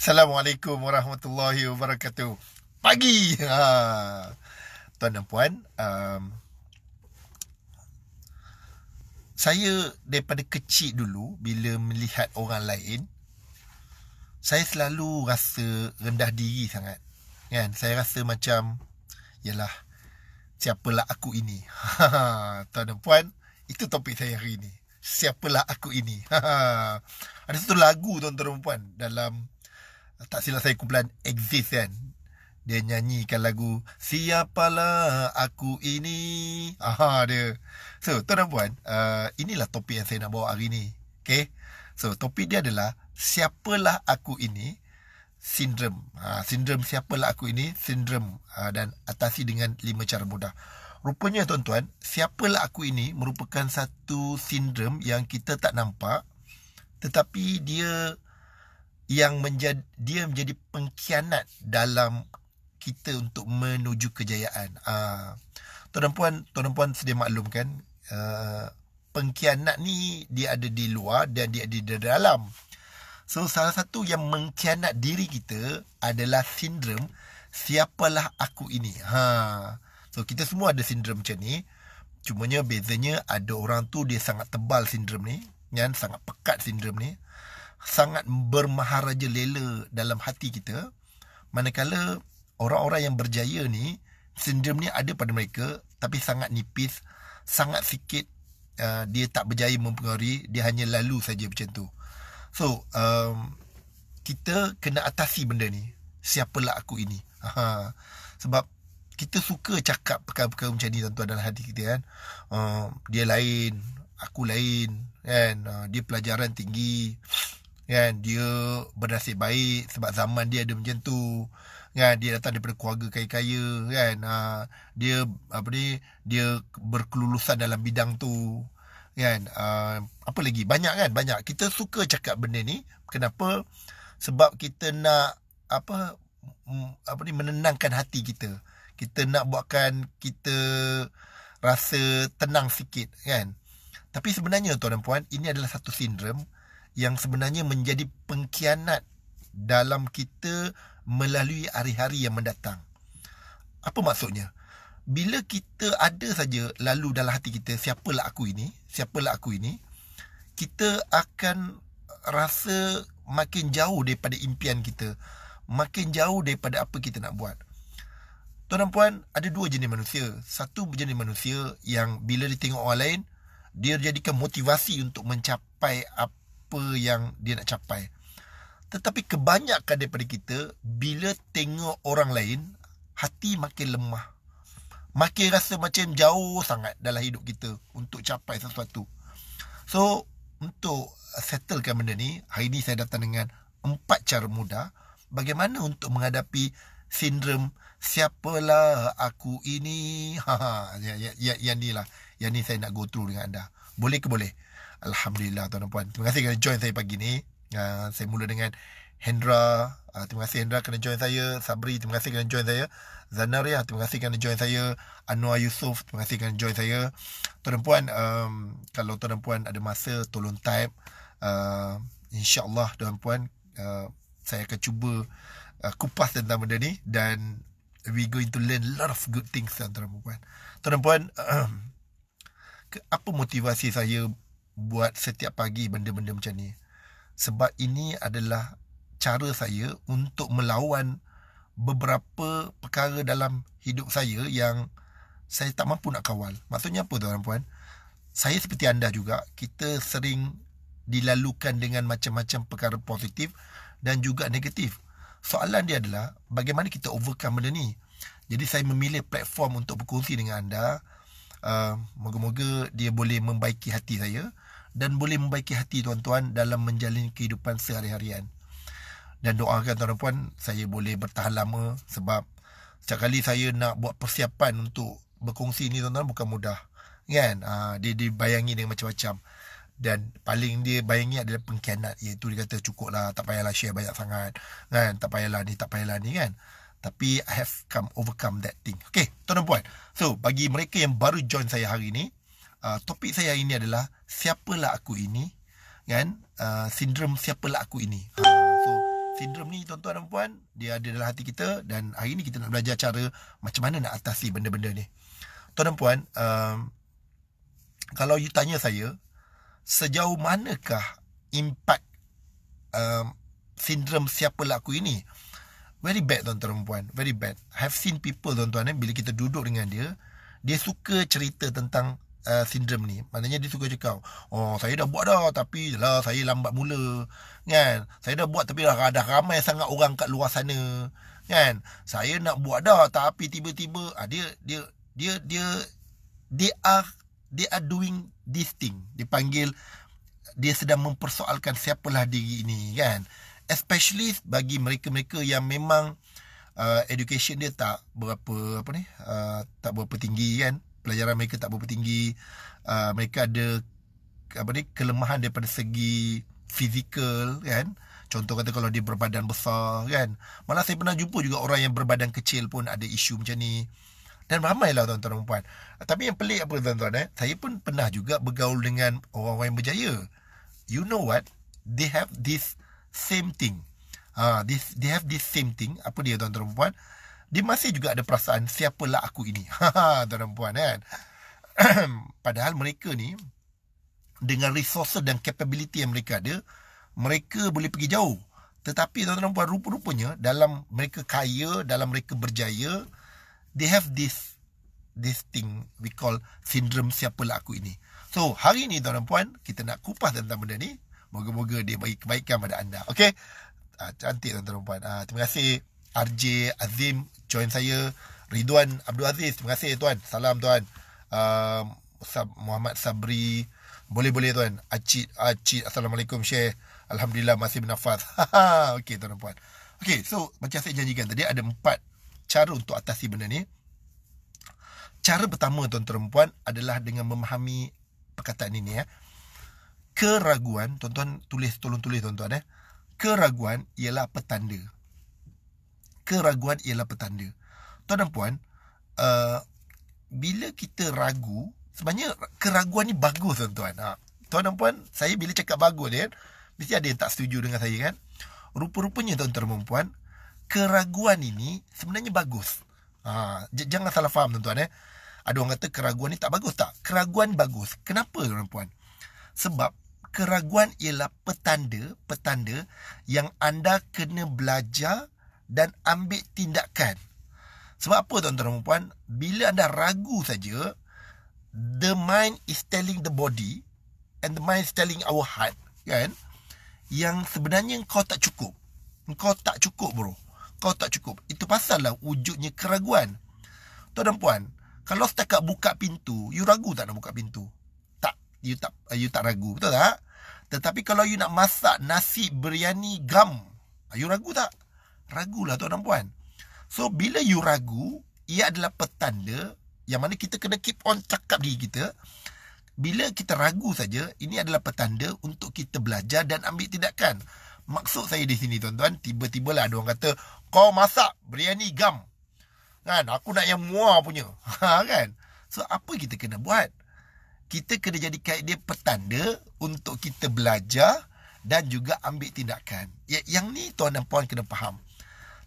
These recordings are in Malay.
Assalamualaikum warahmatullahi wabarakatuh. Pagi. Ha. Tuan dan puan, um, saya daripada kecil dulu bila melihat orang lain, saya selalu rasa rendah diri sangat. Kan? Saya rasa macam ialah siapalah aku ini. Ha. Tuan dan puan, itu topik saya hari ini. Siapalah aku ini. Ha. Ada satu lagu tuan-tuan dan puan dalam tak silap saya kumpulan exist kan dia nyanyikan lagu siapalah aku ini aha dia so tuan dan puan uh, inilah topik yang saya nak bawa hari ni okay so topik dia adalah siapalah aku ini sindrom ha, sindrom siapalah aku ini sindrom ha, dan atasi dengan lima cara mudah rupanya tuan-tuan siapalah aku ini merupakan satu sindrom yang kita tak nampak tetapi dia yang menjadi dia menjadi pengkhianat dalam kita untuk menuju kejayaan. Ah uh, tuan dan puan, tuan dan puan sedia maklum kan uh, pengkhianat ni dia ada di luar dan dia ada di dalam. So salah satu yang mengkhianat diri kita adalah sindrom siapalah aku ini. Ha. So kita semua ada sindrom macam ni. Cumanya bezanya ada orang tu dia sangat tebal sindrom ni, kan sangat pekat sindrom ni sangat bermaharaja lela dalam hati kita manakala orang-orang yang berjaya ni sindrom ni ada pada mereka tapi sangat nipis sangat sikit uh, dia tak berjaya mempengaruhi dia hanya lalu saja macam tu so um, kita kena atasi benda ni siapalah aku ini ha. sebab kita suka cakap perkara-perkara macam ni tuan-tuan dalam hati kita kan uh, dia lain aku lain kan uh, dia pelajaran tinggi kan dia bernasib baik sebab zaman dia ada macam tu kan dia datang daripada keluarga kaya-kaya kan ah, dia apa ni dia berkelulusan dalam bidang tu kan ah, apa lagi banyak kan banyak kita suka cakap benda ni kenapa sebab kita nak apa apa ni menenangkan hati kita kita nak buatkan kita rasa tenang sikit kan tapi sebenarnya tuan dan puan ini adalah satu sindrom yang sebenarnya menjadi pengkhianat dalam kita melalui hari-hari yang mendatang. Apa maksudnya? Bila kita ada saja lalu dalam hati kita siapalah aku ini, siapalah aku ini, kita akan rasa makin jauh daripada impian kita, makin jauh daripada apa kita nak buat. Tuan dan puan, ada dua jenis manusia. Satu jenis manusia yang bila dia tengok orang lain, dia jadikan motivasi untuk mencapai apa apa yang dia nak capai. Tetapi kebanyakan daripada kita bila tengok orang lain hati makin lemah. Makin rasa macam jauh sangat dalam hidup kita untuk capai sesuatu. So untuk settlekan benda ni, hari ni saya datang dengan empat cara mudah bagaimana untuk menghadapi sindrom siapalah aku ini. Ha ha ya ya ya yang ni lah. Yang ni saya nak go through dengan anda. Boleh ke boleh? Alhamdulillah tuan dan puan Terima kasih kerana join saya pagi ni uh, Saya mula dengan Hendra uh, Terima kasih Hendra kerana join saya Sabri terima kasih kerana join saya Zanariah terima kasih kerana join saya Anwar Yusof terima kasih kerana join saya Tuan dan puan um, Kalau tuan dan puan ada masa tolong type uh, InsyaAllah tuan dan puan uh, Saya akan cuba uh, Kupas tentang benda ni Dan we going to learn a lot of good things tuan dan puan Tuan dan puan apa motivasi saya buat setiap pagi benda-benda macam ni. Sebab ini adalah cara saya untuk melawan beberapa perkara dalam hidup saya yang saya tak mampu nak kawal. Maksudnya apa tuan puan? Saya seperti anda juga, kita sering dilalukan dengan macam-macam perkara positif dan juga negatif. Soalan dia adalah bagaimana kita overcome benda ni? Jadi saya memilih platform untuk berkongsi dengan anda Ah, moga-moga dia boleh membaiki hati saya dan boleh membaiki hati tuan-tuan dalam menjalin kehidupan sehari-harian. Dan doakan tuan-tuan saya boleh bertahan lama sebab setiap kali saya nak buat persiapan untuk berkongsi ni tuan-tuan bukan mudah. Kan? Uh, dia dibayangi dengan macam-macam. Dan paling dia bayangi adalah pengkhianat. Iaitu dia kata cukup lah. Tak payahlah share banyak sangat. Kan? Tak payahlah ni, tak payahlah ni kan. Tapi I have come overcome that thing. Okay, tuan dan puan. So, bagi mereka yang baru join saya hari ini, uh, topik saya ini adalah siapalah aku ini, kan? Uh, sindrom siapalah aku ini. Ha, so, sindrom ni tuan-tuan dan puan, dia ada dalam hati kita dan hari ini kita nak belajar cara macam mana nak atasi benda-benda ni. Tuan dan puan, um, kalau you tanya saya, sejauh manakah impact um, sindrom siapalah aku ini? Very bad tuan-tuan perempuan Very bad I have seen people tuan-tuan eh, Bila kita duduk dengan dia Dia suka cerita tentang uh, Sindrom ni Maknanya dia suka cakap Oh saya dah buat dah Tapi lah saya lambat mula Kan Saya dah buat tapi dah Dah ramai sangat orang kat luar sana Kan Saya nak buat dah Tapi tiba-tiba ah, dia, dia Dia Dia They are They are doing this thing Dipanggil Dia sedang mempersoalkan Siapalah diri ini Kan Kan especially bagi mereka-mereka yang memang uh, education dia tak berapa apa ni uh, tak berapa tinggi kan pelajaran mereka tak berapa tinggi uh, mereka ada apa ni kelemahan daripada segi fizikal kan contoh kata kalau dia berbadan besar kan malah saya pernah jumpa juga orang yang berbadan kecil pun ada isu macam ni dan ramailah tuan-tuan dan puan tapi yang pelik apa tuan-tuan eh saya pun pernah juga bergaul dengan orang-orang yang berjaya you know what they have this same thing. Ha, this, they have this same thing. Apa dia tuan-tuan perempuan? Dia masih juga ada perasaan siapalah aku ini. Ha, tuan-tuan perempuan kan? Padahal mereka ni dengan resources dan capability yang mereka ada, mereka boleh pergi jauh. Tetapi tuan-tuan perempuan rupa-rupanya dalam mereka kaya, dalam mereka berjaya, they have this this thing we call syndrome siapalah aku ini. So, hari ni tuan-tuan puan, kita nak kupas tentang benda ni. Moga-moga dia bagi kebaikan pada anda. Okay, Uh, ah, cantik tuan-tuan dan puan. Uh, terima kasih RJ Azim join saya. Ridwan Abdul Aziz. Terima kasih tuan. Salam tuan. Uh, Muhammad Sabri. Boleh-boleh tuan. Acik, Acik. Assalamualaikum Syekh. Alhamdulillah masih bernafas. Okay tuan-tuan puan. Okey, so macam saya janjikan tadi ada empat cara untuk atasi benda ni. Cara pertama tuan-tuan puan adalah dengan memahami perkataan ini ya keraguan, tuan-tuan tulis, tolong tulis tuan-tuan eh. Keraguan ialah petanda. Keraguan ialah petanda. Tuan dan puan, uh, bila kita ragu, sebenarnya keraguan ni bagus tuan-tuan. Ha. Tuan dan puan, saya bila cakap bagus dia, eh, mesti ada yang tak setuju dengan saya kan. Rupa-rupanya tuan-tuan puan, keraguan ini sebenarnya bagus. Ha, jangan salah faham tuan-tuan eh. Ada orang kata keraguan ni tak bagus tak? Keraguan bagus. Kenapa tuan-tuan? Sebab keraguan ialah petanda, petanda yang anda kena belajar dan ambil tindakan. Sebab apa tuan-tuan dan puan? Bila anda ragu saja, the mind is telling the body and the mind is telling our heart, kan? Yang sebenarnya kau tak cukup. Kau tak cukup bro. Kau tak cukup. Itu pasal lah wujudnya keraguan. Tuan dan puan, kalau setakat buka pintu, you ragu tak nak buka pintu? you tak you tak ragu betul tak tetapi kalau you nak masak nasi biryani gam ah, you ragu tak ragulah tuan dan puan so bila you ragu ia adalah petanda yang mana kita kena keep on cakap diri kita bila kita ragu saja ini adalah petanda untuk kita belajar dan ambil tindakan maksud saya di sini tuan-tuan tiba-tiba lah ada orang kata kau masak biryani gam kan aku nak yang muar punya ha, kan so apa kita kena buat kita kena jadi kait dia petanda untuk kita belajar dan juga ambil tindakan. Ya, yang ni tuan dan puan kena faham.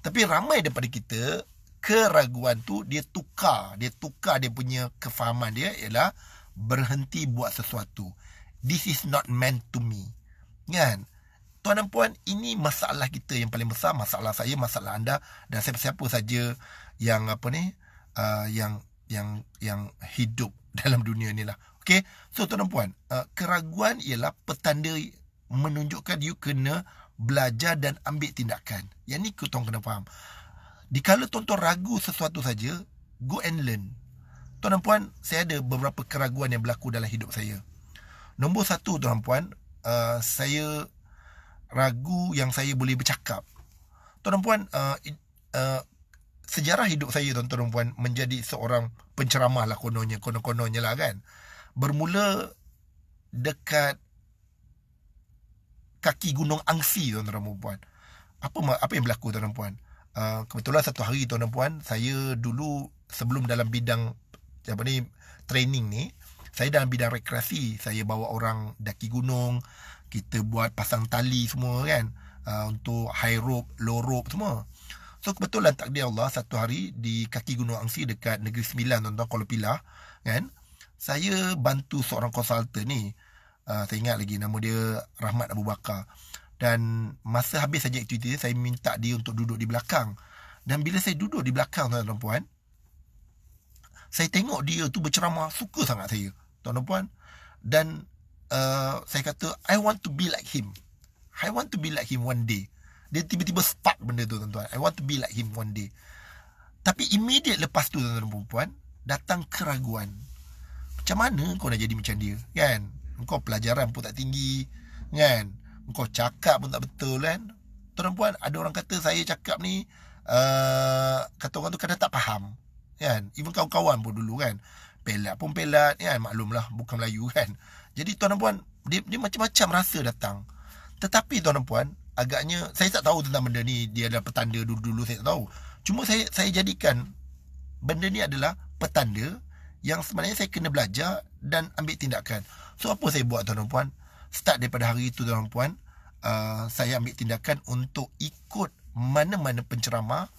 Tapi ramai daripada kita, keraguan tu dia tukar. Dia tukar dia punya kefahaman dia ialah berhenti buat sesuatu. This is not meant to me. Kan? Tuan dan puan, ini masalah kita yang paling besar. Masalah saya, masalah anda dan siapa-siapa saja yang apa ni, uh, yang yang yang hidup dalam dunia ni lah. Okey, so tuan dan puan, uh, keraguan ialah petanda menunjukkan you kena belajar dan ambil tindakan. Yang ni kau tuan kena faham. Dikala tuan-tuan ragu sesuatu saja, go and learn. Tuan dan puan, saya ada beberapa keraguan yang berlaku dalam hidup saya. Nombor satu, tuan dan puan, uh, saya ragu yang saya boleh bercakap. Tuan dan puan, uh, uh, sejarah hidup saya, tuan-tuan dan puan, menjadi seorang penceramah lah kononnya, konon-kononnya lah kan. Uh, bermula dekat kaki gunung Angsi tuan-tuan dan puan. Apa apa yang berlaku tuan-tuan puan? Uh, kebetulan satu hari tuan-tuan puan, saya dulu sebelum dalam bidang apa ni training ni, saya dalam bidang rekreasi, saya bawa orang daki gunung, kita buat pasang tali semua kan uh, untuk high rope, low rope semua. So kebetulan takdir Allah satu hari di kaki gunung Angsi dekat Negeri Sembilan tuan-tuan Kuala Pilah kan saya bantu seorang konsultan ni uh, saya ingat lagi nama dia Rahmat Abu Bakar dan masa habis saja aktiviti dia saya minta dia untuk duduk di belakang dan bila saya duduk di belakang tuan-tuan dan puan saya tengok dia tu berceramah suka sangat saya tuan-tuan dan puan dan uh, saya kata I want to be like him I want to be like him one day dia tiba-tiba spark benda tu tuan-tuan I want to be like him one day tapi imediat lepas tu tuan-tuan dan puan datang keraguan macam mana kau nak jadi macam dia Kan Kau pelajaran pun tak tinggi Kan Kau cakap pun tak betul kan Tuan puan Ada orang kata saya cakap ni uh, Kata orang tu kadang tak faham Kan Even kawan-kawan pun dulu kan Pelat pun pelat Kan maklumlah Bukan Melayu kan Jadi tuan dan puan dia, macam-macam rasa datang Tetapi tuan dan puan Agaknya Saya tak tahu tentang benda ni Dia adalah petanda dulu-dulu Saya tak tahu Cuma saya saya jadikan Benda ni adalah Petanda Petanda yang sebenarnya saya kena belajar dan ambil tindakan. So apa saya buat tuan puan? Start daripada hari itu tuan puan, uh, saya ambil tindakan untuk ikut mana-mana pencerama,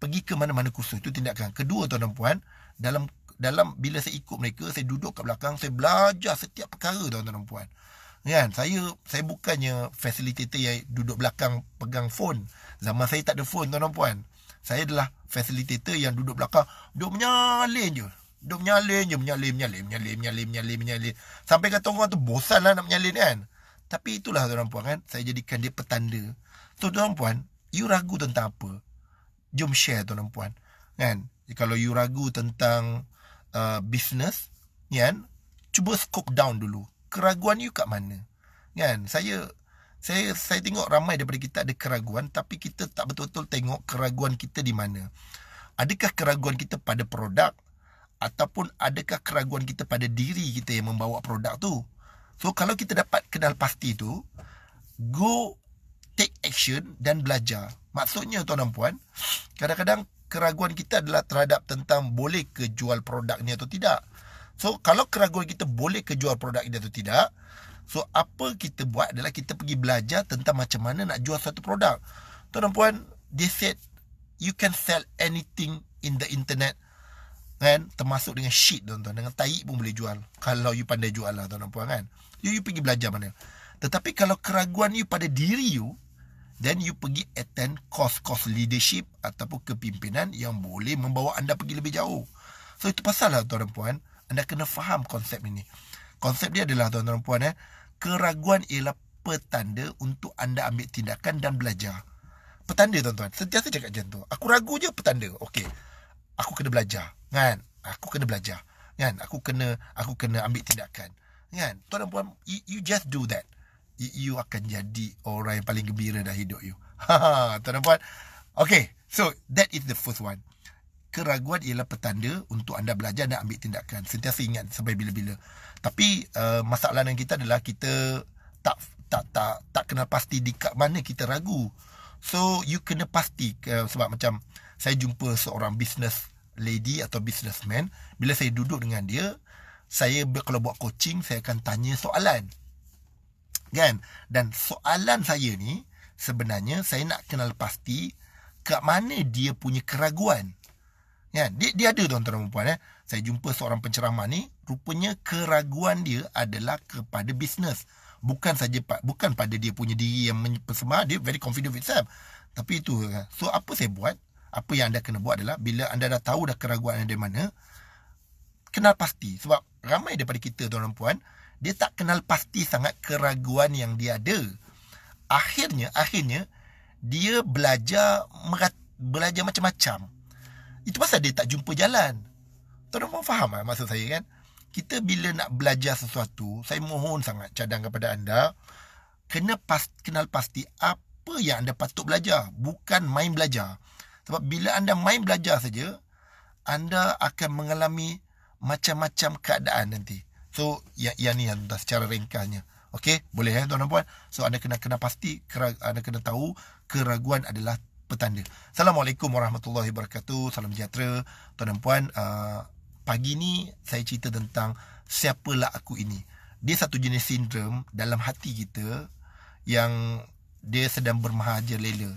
pergi ke mana-mana kursus itu tindakan. Kedua tuan puan, dalam dalam bila saya ikut mereka, saya duduk kat belakang, saya belajar setiap perkara tuan puan. Kan? Saya saya bukannya facilitator yang duduk belakang pegang fon, Zaman saya tak ada phone tuan puan. Saya adalah facilitator yang duduk belakang, duduk menyalin je. Duk menyalin je menyalin menyalin menyalin menyalin menyalin menyalin sampai kata orang tu bosanlah nak menyalin kan. Tapi itulah tuan puan kan saya jadikan dia petanda. So tuan puan, you ragu tentang apa? Jom share tuan puan. Kan? Kalau you ragu tentang uh, business, kan? Cuba scope down dulu. Keraguan you kat mana? Kan? Saya saya saya tengok ramai daripada kita ada keraguan tapi kita tak betul-betul tengok keraguan kita di mana. Adakah keraguan kita pada produk? ataupun adakah keraguan kita pada diri kita yang membawa produk tu so kalau kita dapat kenal pasti tu go take action dan belajar maksudnya tuan dan puan kadang-kadang keraguan kita adalah terhadap tentang boleh kejual produk ni atau tidak so kalau keraguan kita boleh kejual produk ni atau tidak so apa kita buat adalah kita pergi belajar tentang macam mana nak jual satu produk tuan dan puan they said you can sell anything in the internet kan termasuk dengan shit tuan-tuan dengan tai pun boleh jual kalau you pandai jual lah tuan-tuan puan kan you, you pergi belajar mana tetapi kalau keraguan you pada diri you then you pergi attend course-course leadership ataupun kepimpinan yang boleh membawa anda pergi lebih jauh so itu pasal lah tuan-tuan puan anda kena faham konsep ini konsep dia adalah tuan-tuan puan eh keraguan ialah petanda untuk anda ambil tindakan dan belajar petanda tuan-tuan sentiasa cakap macam tu aku ragu je petanda okey aku kena belajar kan aku kena belajar kan aku kena aku kena ambil tindakan kan tuan dan puan you, you just do that you akan jadi orang yang paling gembira dalam hidup you. Ha, ha, tuan dan puan. Okay, so that is the first one. Keraguan ialah petanda untuk anda belajar dan ambil tindakan. Sentiasa ingat sampai bila-bila. Tapi uh, masalah dengan kita adalah kita tak tak tak tak kenal pasti di kat mana kita ragu. So you kena pasti uh, sebab macam saya jumpa seorang business lady atau businessman bila saya duduk dengan dia saya kalau buat coaching saya akan tanya soalan kan dan soalan saya ni sebenarnya saya nak kenal pasti ke mana dia punya keraguan kan dia, dia ada tuan-tuan dan puan eh saya jumpa seorang penceramah ni rupanya keraguan dia adalah kepada bisnes bukan saja bukan pada dia punya diri yang mempersembah dia very confident with himself tapi itu eh? so apa saya buat apa yang anda kena buat adalah bila anda dah tahu dah keraguan anda di mana kenal pasti sebab ramai daripada kita tuan dan puan dia tak kenal pasti sangat keraguan yang dia ada akhirnya akhirnya dia belajar merat, belajar macam-macam itu pasal dia tak jumpa jalan tuan dan puan faham tak maksud saya kan kita bila nak belajar sesuatu saya mohon sangat cadang kepada anda kena pas, kenal pasti apa yang anda patut belajar bukan main belajar sebab bila anda main belajar saja, anda akan mengalami macam-macam keadaan nanti. So, yang, yang ni yang secara ringkasnya. Okey, boleh ya eh, tuan-tuan puan. So, anda kena kena pasti, anda kena tahu keraguan adalah petanda. Assalamualaikum warahmatullahi wabarakatuh. Salam sejahtera. Tuan dan puan, uh, pagi ni saya cerita tentang siapalah aku ini. Dia satu jenis sindrom dalam hati kita yang dia sedang bermahaja lela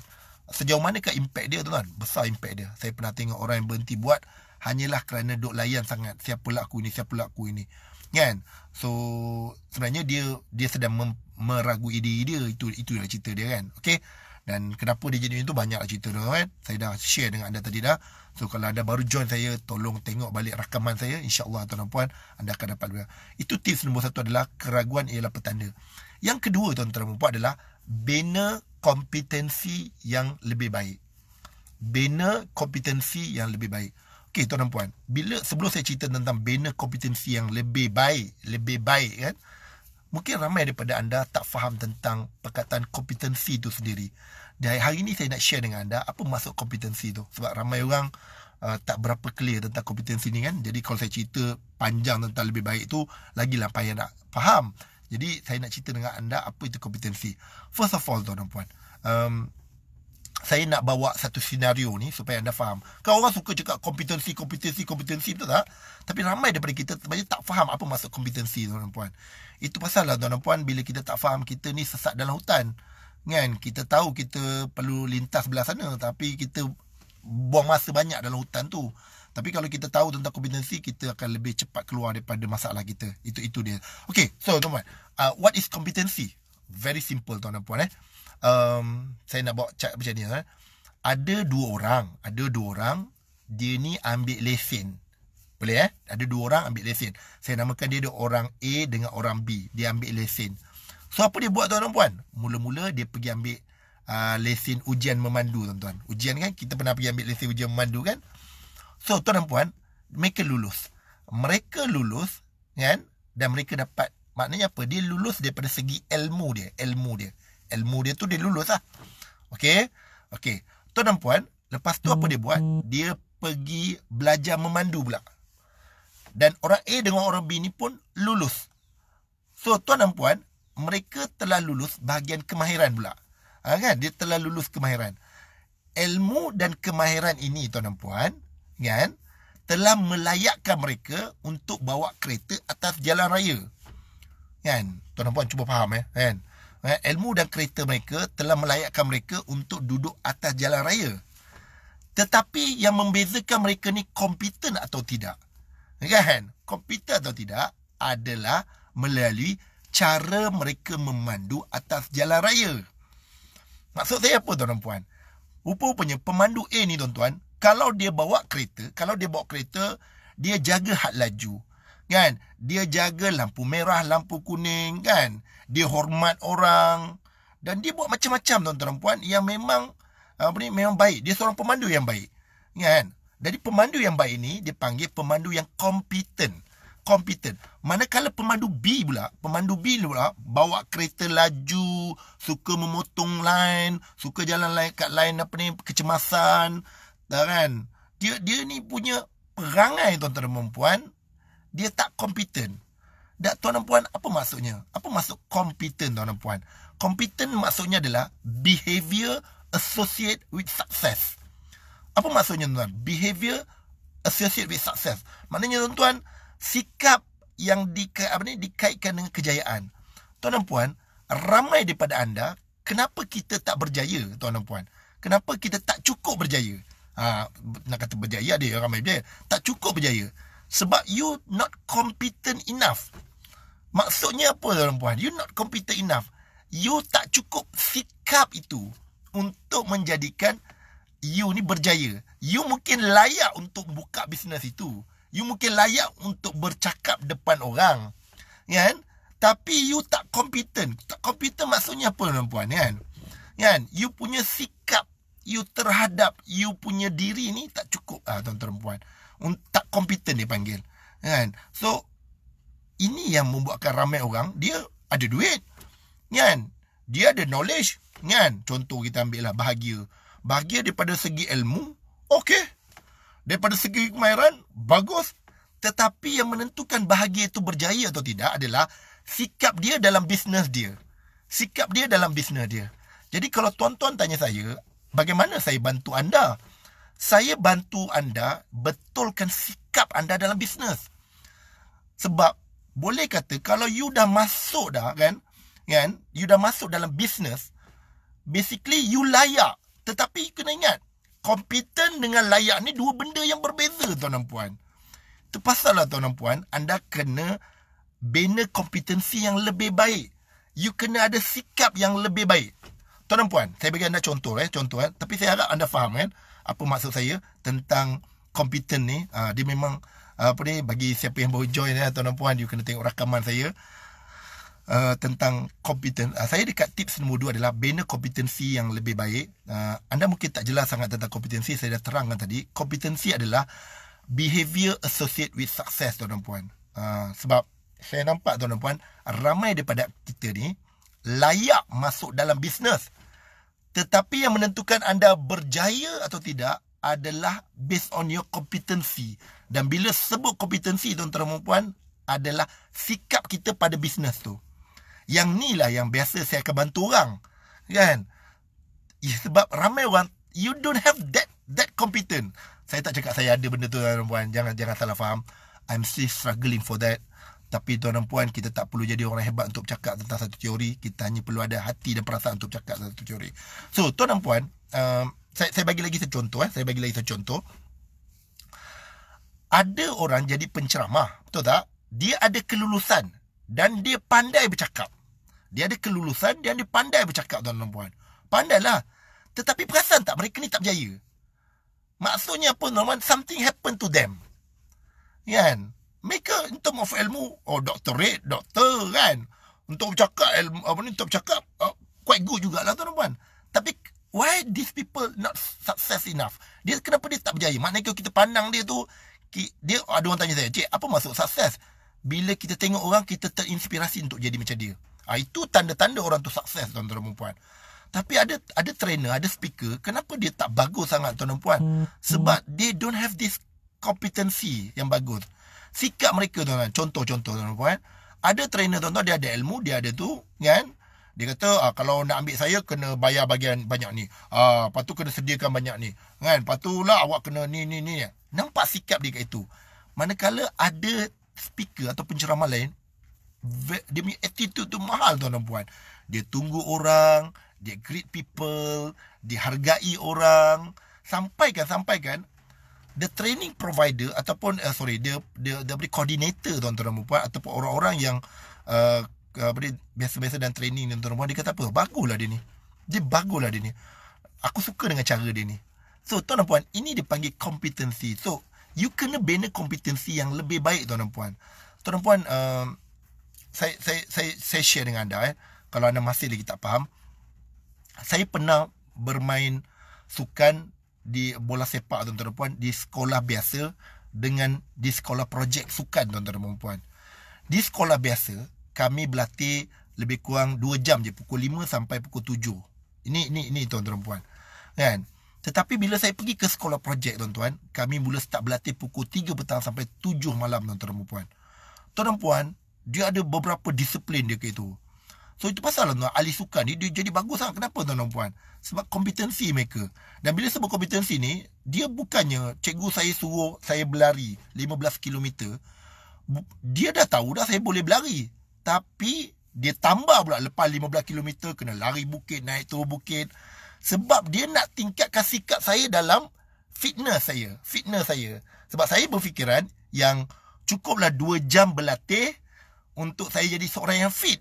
sejauh mana ke impact dia tuan besar impact dia saya pernah tengok orang yang berhenti buat hanyalah kerana duk layan sangat siapa laku ini siapa laku ini kan so sebenarnya dia dia sedang mem- meragui diri dia itu itu yang cerita dia kan okay dan kenapa dia jadi macam tu banyak cerita tu kan saya dah share dengan anda tadi dah so kalau anda baru join saya tolong tengok balik rakaman saya insyaallah tuan dan puan anda akan dapat itu tips nombor satu adalah keraguan ialah petanda yang kedua tuan-tuan dan puan adalah bina kompetensi yang lebih baik. Bina kompetensi yang lebih baik. Okey, tuan dan puan. Bila sebelum saya cerita tentang bina kompetensi yang lebih baik, lebih baik kan? Mungkin ramai daripada anda tak faham tentang perkataan kompetensi itu sendiri. Dan hari ini saya nak share dengan anda apa maksud kompetensi itu. Sebab ramai orang uh, tak berapa clear tentang kompetensi ini kan. Jadi kalau saya cerita panjang tentang lebih baik itu, lagi lah payah nak faham. Jadi saya nak cerita dengan anda apa itu kompetensi. First of all tuan dan puan. Um, saya nak bawa satu senario ni supaya anda faham. Kan orang suka cakap kompetensi, kompetensi, kompetensi betul tak? Tapi ramai daripada kita sebenarnya tak faham apa maksud kompetensi tuan dan puan. Itu pasal lah tuan dan puan bila kita tak faham kita ni sesat dalam hutan. Kan? Kita tahu kita perlu lintas belah sana tapi kita buang masa banyak dalam hutan tu. Tapi kalau kita tahu tentang kompetensi kita akan lebih cepat keluar daripada masalah kita. Itu itu dia. Okay, so tuan-tuan. Uh, what is kompetensi? Very simple tuan dan puan eh. Um, saya nak bawa cat macam ni. Eh. Ada dua orang. Ada dua orang. Dia ni ambil lesen. Boleh eh? Ada dua orang ambil lesen. Saya namakan dia, dia orang A dengan orang B. Dia ambil lesen. So apa dia buat tuan dan puan? Mula-mula dia pergi ambil uh, lesen ujian memandu tuan-tuan. Ujian kan? Kita pernah pergi ambil lesen ujian memandu kan? So tuan dan puan Mereka lulus Mereka lulus kan? Dan mereka dapat Maknanya apa Dia lulus daripada segi ilmu dia Ilmu dia Ilmu dia tu dia lulus lah Okay Okay Tuan dan puan Lepas tu apa dia buat Dia pergi belajar memandu pula Dan orang A dengan orang B ni pun lulus So tuan dan puan Mereka telah lulus bahagian kemahiran pula ha, kan? Dia telah lulus kemahiran Ilmu dan kemahiran ini tuan dan puan kan, telah melayakkan mereka untuk bawa kereta atas jalan raya. Kan? Tuan dan puan cuba faham eh, kan? Eh, ilmu dan kereta mereka telah melayakkan mereka untuk duduk atas jalan raya. Tetapi yang membezakan mereka ni kompeten atau tidak. Kan? Kompeten atau tidak adalah melalui cara mereka memandu atas jalan raya. Maksud saya apa tuan dan puan? Rupa-rupanya pemandu A ni tuan-tuan kalau dia bawa kereta, kalau dia bawa kereta, dia jaga had laju. Kan? Dia jaga lampu merah, lampu kuning, kan? Dia hormat orang. Dan dia buat macam-macam tuan-tuan dan puan yang memang apa ni, memang baik. Dia seorang pemandu yang baik. Kan? Jadi pemandu yang baik ni dipanggil pemandu yang kompeten. Kompeten. Manakala pemandu B pula, pemandu B pula bawa kereta laju, suka memotong line, suka jalan line kat line apa ni, kecemasan kan dia dia ni punya perangai tuan-tuan dan puan dia tak kompeten dan tuan dan puan apa maksudnya apa maksud kompeten tuan dan puan kompeten maksudnya adalah behavior associate with success apa maksudnya tuan behavior associate with success maknanya tuan-tuan sikap yang dikait apa ni dikaitkan dengan kejayaan tuan dan puan ramai daripada anda kenapa kita tak berjaya tuan dan puan kenapa kita tak cukup berjaya uh, nak kata berjaya ada ramai berjaya tak cukup berjaya sebab you not competent enough maksudnya apa tuan puan you not competent enough you tak cukup sikap itu untuk menjadikan you ni berjaya you mungkin layak untuk buka bisnes itu you mungkin layak untuk bercakap depan orang kan tapi you tak competent tak competent maksudnya apa tuan puan kan kan you punya sikap you terhadap you punya diri ni tak cukup ah tuan perempuan tak kompeten dia panggil kan so ini yang membuatkan ramai orang dia ada duit kan dia ada knowledge kan contoh kita ambil lah bahagia bahagia daripada segi ilmu okey daripada segi kemahiran bagus tetapi yang menentukan bahagia itu berjaya atau tidak adalah sikap dia dalam bisnes dia sikap dia dalam bisnes dia jadi kalau tuan-tuan tanya saya, bagaimana saya bantu anda? Saya bantu anda betulkan sikap anda dalam bisnes. Sebab boleh kata kalau you dah masuk dah kan, kan? You dah masuk dalam bisnes, basically you layak. Tetapi kena ingat, kompeten dengan layak ni dua benda yang berbeza tuan dan puan. Terpasalah tuan dan puan, anda kena bina kompetensi yang lebih baik. You kena ada sikap yang lebih baik. Tuan dan puan, saya bagi anda contoh eh, contoh eh. Tapi saya harap anda faham kan apa maksud saya tentang kompeten ni. Uh, dia memang apa ni bagi siapa yang baru join eh, tuan dan puan, you kena tengok rakaman saya. Uh, tentang kompeten uh, ah, Saya dekat tips nombor 2 adalah Bina kompetensi yang lebih baik uh, Anda mungkin tak jelas sangat tentang kompetensi Saya dah terangkan tadi Kompetensi adalah Behavior associate with success tuan-tuan uh, Sebab saya nampak tuan-tuan Ramai daripada kita ni layak masuk dalam bisnes. Tetapi yang menentukan anda berjaya atau tidak adalah based on your competency. Dan bila sebut competency tuan-tuan dan puan adalah sikap kita pada bisnes tu. Yang ni lah yang biasa saya akan bantu orang. Kan? Ya, sebab ramai orang, you don't have that that competent. Saya tak cakap saya ada benda tu tuan-tuan Jangan, jangan salah faham. I'm still struggling for that. Tapi tuan dan puan kita tak perlu jadi orang hebat untuk bercakap tentang satu teori Kita hanya perlu ada hati dan perasaan untuk bercakap tentang satu teori So tuan dan puan uh, saya, saya bagi lagi secontoh eh. Saya bagi lagi satu contoh. Ada orang jadi penceramah Betul tak? Dia ada kelulusan Dan dia pandai bercakap Dia ada kelulusan dan dia pandai bercakap tuan dan puan Pandailah Tetapi perasan tak mereka ni tak berjaya Maksudnya pun Norman Something happened to them Kan? Yeah. Mereka untuk mahu ilmu oh, doktorate, doktor kan. Untuk bercakap, ilmu, apa ni, untuk bercakap uh, oh, quite good jugalah tuan-tuan. Tapi why these people not success enough? Dia kenapa dia tak berjaya? Maknanya kita pandang dia tu, dia ada orang tanya saya, cik apa maksud sukses? Bila kita tengok orang, kita terinspirasi untuk jadi macam dia. Ha, itu tanda-tanda orang tu sukses tuan-tuan dan puan. Tapi ada ada trainer, ada speaker, kenapa dia tak bagus sangat tuan-tuan puan? Hmm, hmm. Sebab they don't have this competency yang bagus sikap mereka tu kan, Contoh-contoh tuan-tuan. Eh. Ada trainer tuan-tuan dia ada ilmu, dia ada tu, kan? Dia kata ah, kalau nak ambil saya kena bayar bagian banyak ni. Ah, lepas tu kena sediakan banyak ni. Kan? Lepas tu lah awak kena ni ni ni. Kan? Nampak sikap dia kat itu. Manakala ada speaker atau penceramah lain dia punya attitude tu mahal tuan dan puan. Dia tunggu orang, dia greet people, dihargai orang. Sampaikan, sampaikan the training provider ataupun uh, sorry the the the beri koordinator tuan-tuan dan ataupun orang-orang yang uh, apa biasa-biasa dan training tuan-tuan dan dia kata apa lah dia ni dia baguslah dia ni aku suka dengan cara dia ni so tuan dan ini dipanggil competency so you kena bina competency yang lebih baik tuan dan puan tuan uh, eh, saya, saya saya saya share dengan anda eh kalau anda masih lagi tak faham saya pernah bermain sukan di bola sepak tuan-tuan puan di sekolah biasa dengan di sekolah projek sukan tuan-tuan dan puan. Di sekolah biasa kami berlatih lebih kurang 2 jam je pukul 5 sampai pukul 7. Ini ini ini tuan-tuan dan puan. Kan? Tetapi bila saya pergi ke sekolah projek tuan-tuan, kami mula start berlatih pukul 3 petang sampai 7 malam tuan-tuan dan puan. Tuan-tuan puan, dia ada beberapa disiplin dia ke itu. So itu pasal lah ahli sukan ni dia jadi bagus lah. Kenapa tuan dan puan? Sebab kompetensi mereka. Dan bila sebut kompetensi ni, dia bukannya cikgu saya suruh saya berlari 15km. Dia dah tahu dah saya boleh berlari. Tapi dia tambah pula lepas 15km kena lari bukit, naik turun bukit. Sebab dia nak tingkatkan sikap saya dalam fitness saya. Fitness saya. Sebab saya berfikiran yang cukuplah 2 jam berlatih untuk saya jadi seorang yang fit.